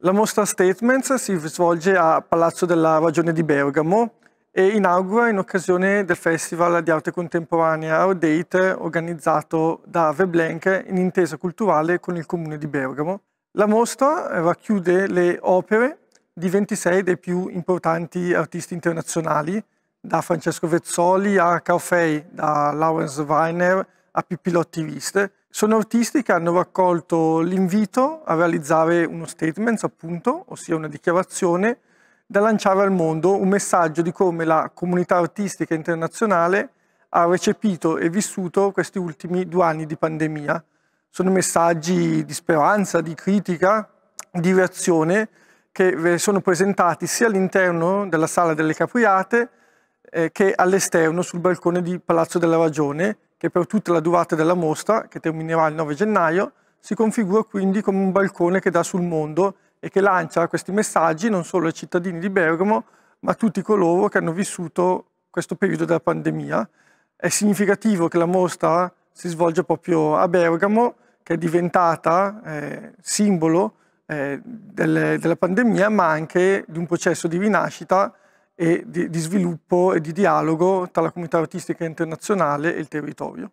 La mostra Statements si svolge a Palazzo della Ragione di Bergamo e inaugura in occasione del Festival di Arte Contemporanea Date organizzato da Veblenk in intesa culturale con il Comune di Bergamo. La mostra racchiude le opere di 26 dei più importanti artisti internazionali, da Francesco Vezzoli a Cao da Lawrence Weiner a Pippi Lotti Viste, sono artisti che hanno raccolto l'invito a realizzare uno statement, appunto, ossia una dichiarazione, da lanciare al mondo un messaggio di come la comunità artistica internazionale ha recepito e vissuto questi ultimi due anni di pandemia. Sono messaggi di speranza, di critica, di reazione che sono presentati sia all'interno della Sala delle Capriate eh, che all'esterno sul balcone di Palazzo della Ragione che per tutta la durata della mostra, che terminerà il 9 gennaio, si configura quindi come un balcone che dà sul mondo e che lancia questi messaggi non solo ai cittadini di Bergamo, ma a tutti coloro che hanno vissuto questo periodo della pandemia. È significativo che la mostra si svolge proprio a Bergamo, che è diventata eh, simbolo eh, delle, della pandemia, ma anche di un processo di rinascita e di, di sviluppo e di dialogo tra la comunità artistica internazionale e il territorio.